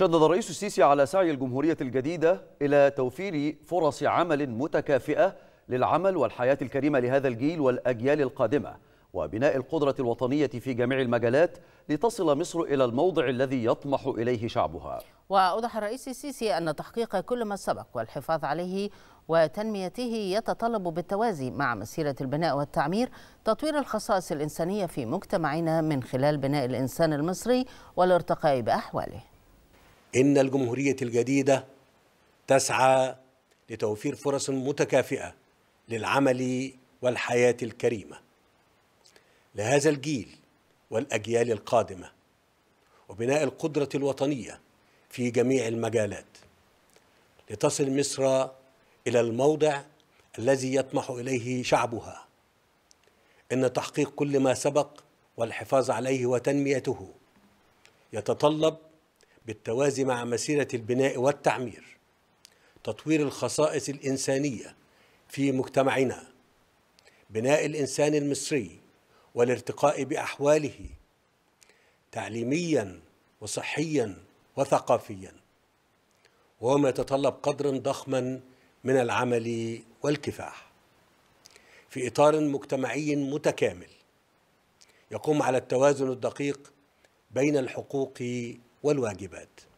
شدد الرئيس السيسي على سعي الجمهورية الجديدة إلى توفير فرص عمل متكافئة للعمل والحياة الكريمة لهذا الجيل والأجيال القادمة وبناء القدرة الوطنية في جميع المجالات لتصل مصر إلى الموضع الذي يطمح إليه شعبها وأوضح الرئيس السيسي أن تحقيق كل ما سبق والحفاظ عليه وتنميته يتطلب بالتوازي مع مسيرة البناء والتعمير تطوير الخصائص الإنسانية في مجتمعنا من خلال بناء الإنسان المصري والارتقاء بأحواله إن الجمهورية الجديدة تسعى لتوفير فرص متكافئة للعمل والحياة الكريمة لهذا الجيل والأجيال القادمة وبناء القدرة الوطنية في جميع المجالات لتصل مصر إلى الموضع الذي يطمح إليه شعبها إن تحقيق كل ما سبق والحفاظ عليه وتنميته يتطلب بالتوازي مع مسيرة البناء والتعمير تطوير الخصائص الإنسانية في مجتمعنا بناء الإنسان المصري والارتقاء بأحواله تعليميا وصحيا وثقافيا وما يتطلب قدرا ضخما من العمل والكفاح في إطار مجتمعي متكامل يقوم على التوازن الدقيق بين الحقوق والواجبات